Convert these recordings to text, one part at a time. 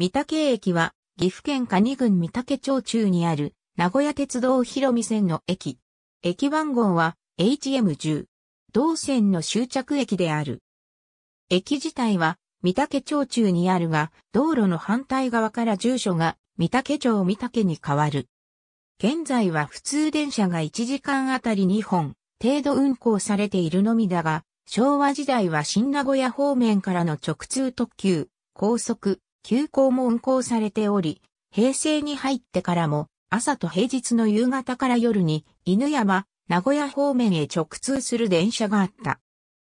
三宅駅は、岐阜県蟹郡三宅町中にある、名古屋鉄道広見線の駅。駅番号は、HM10。同線の終着駅である。駅自体は、三宅町中にあるが、道路の反対側から住所が、三宅町三宅に変わる。現在は普通電車が1時間あたり2本、程度運行されているのみだが、昭和時代は新名古屋方面からの直通特急、高速、休校も運行されており、平成に入ってからも、朝と平日の夕方から夜に、犬山、名古屋方面へ直通する電車があった。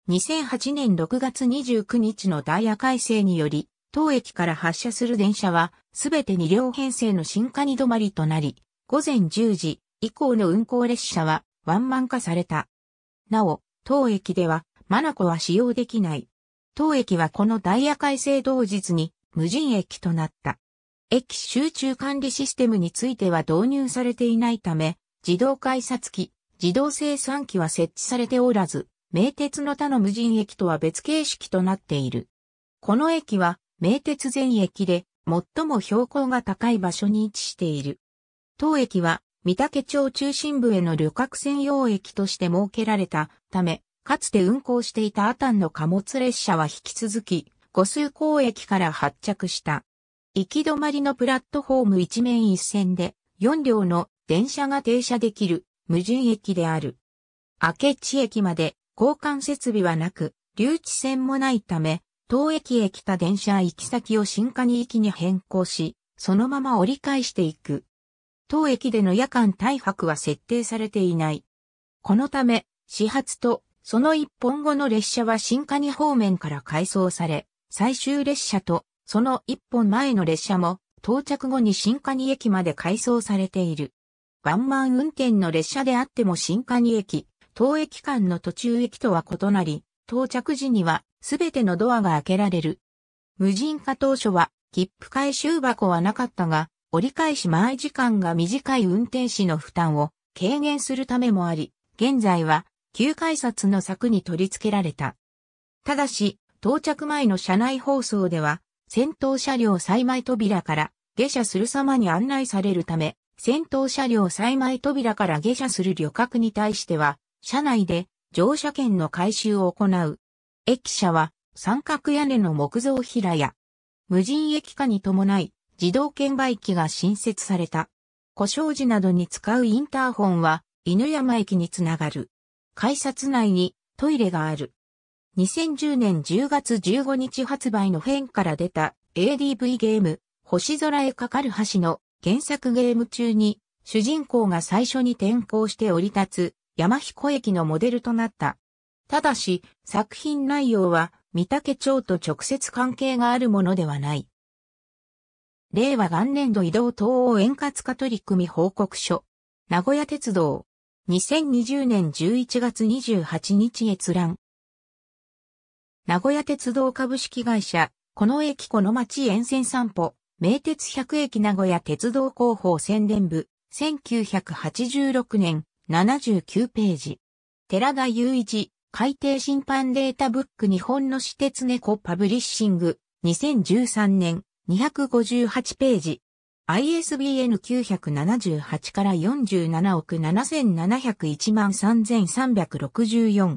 2008年6月29日のダイヤ改正により、当駅から発車する電車は、すべて2両編成の新化に止まりとなり、午前10時以降の運行列車は、ワンマン化された。なお、当駅では、マナコは使用できない。当駅はこのダイヤ改正同日に、無人駅となった。駅集中管理システムについては導入されていないため、自動改札機、自動生産機は設置されておらず、名鉄の他の無人駅とは別形式となっている。この駅は、名鉄全駅で、最も標高が高い場所に位置している。当駅は、三宅町中心部への旅客専用駅として設けられたため、かつて運行していたアタンの貨物列車は引き続き、五数港駅から発着した。行き止まりのプラットフォーム一面一線で4両の電車が停車できる無人駅である。明智駅まで交換設備はなく、留置線もないため、当駅へ来た電車行き先を新蟹行きに変更し、そのまま折り返していく。当駅での夜間大泊は設定されていない。このため、始発とその一本後の列車は新蟹方面から改装され、最終列車とその一本前の列車も到着後に新蟹駅まで改装されている。ワンマン運転の列車であっても新蟹駅、当駅間の途中駅とは異なり、到着時にはすべてのドアが開けられる。無人化当初は切符回収箱はなかったが、折り返し前時間が短い運転士の負担を軽減するためもあり、現在は旧改札の柵に取り付けられた。ただし、到着前の車内放送では、戦闘車両栽培扉から下車する様に案内されるため、戦闘車両栽培扉から下車する旅客に対しては、車内で乗車券の回収を行う。駅舎は三角屋根の木造平屋。無人駅化に伴い、自動券売機が新設された。故障時などに使うインターホンは、犬山駅につながる。改札内にトイレがある。2010年10月15日発売のフェンから出た ADV ゲーム、星空へかかる橋の原作ゲーム中に、主人公が最初に転校して降り立つ山彦駅のモデルとなった。ただし、作品内容は、三竹町と直接関係があるものではない。令和元年度移動等を円滑化取り組み報告書。名古屋鉄道。2020年11月28日閲覧。名古屋鉄道株式会社、この駅この町沿線散歩、名鉄100駅名古屋鉄道広報宣伝部、1986年、79ページ。寺田雄一、海底審判データブック日本の私鉄猫パブリッシング、2013年、258ページ。ISBN 978から47億7701万3364。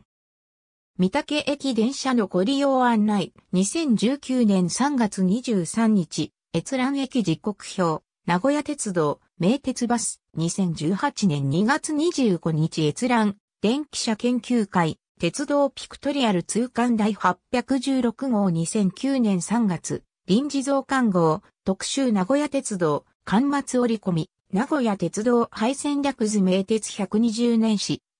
三宅駅電車のご利用案内、2019年3月23日、閲覧駅時刻表、名古屋鉄道、名鉄バス、2018年2月25日閲覧、電気車研究会、鉄道ピクトリアル通貫第816号2009年3月、臨時増刊号、特集名古屋鉄道、刊末折り込み、名古屋鉄道廃線略図名鉄120年史、